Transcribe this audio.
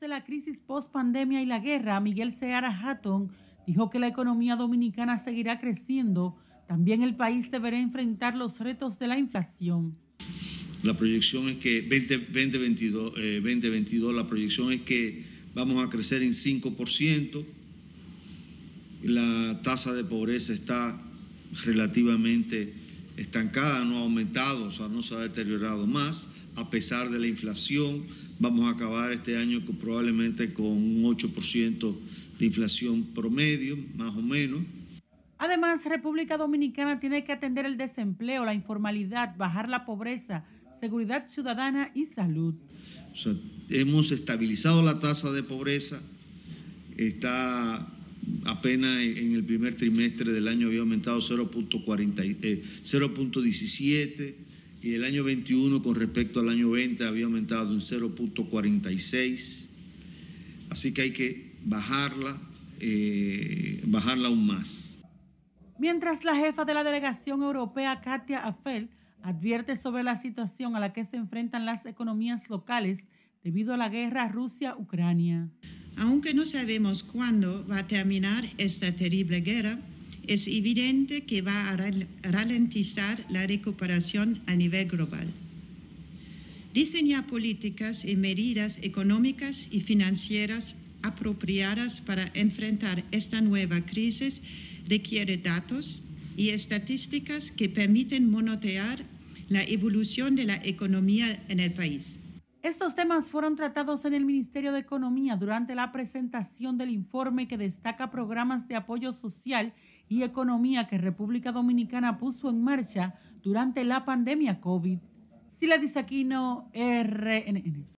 de la crisis post-pandemia y la guerra, Miguel Seara Hatton dijo que la economía dominicana seguirá creciendo. También el país deberá enfrentar los retos de la inflación. La proyección es que 2022, eh, la proyección es que vamos a crecer en 5%. La tasa de pobreza está relativamente estancada, no ha aumentado, o sea, no se ha deteriorado más a pesar de la inflación. Vamos a acabar este año probablemente con un 8% de inflación promedio, más o menos. Además, República Dominicana tiene que atender el desempleo, la informalidad, bajar la pobreza, seguridad ciudadana y salud. hemos estabilizado la tasa de pobreza, está apenas en el primer trimestre del año había aumentado 0.17, y el año 21 con respecto al año 20 había aumentado en 0.46. Así que hay que bajarla, eh, bajarla aún más. Mientras la jefa de la delegación europea, Katia Afel, advierte sobre la situación a la que se enfrentan las economías locales debido a la guerra Rusia-Ucrania. Aunque no sabemos cuándo va a terminar esta terrible guerra, es evidente que va a ralentizar la recuperación a nivel global. Diseñar políticas y medidas económicas y financieras apropiadas para enfrentar esta nueva crisis requiere datos y estadísticas que permiten monotear la evolución de la economía en el país. Estos temas fueron tratados en el Ministerio de Economía durante la presentación del informe que destaca programas de apoyo social y economía que República Dominicana puso en marcha durante la pandemia COVID. Sila Disaquino, RNN.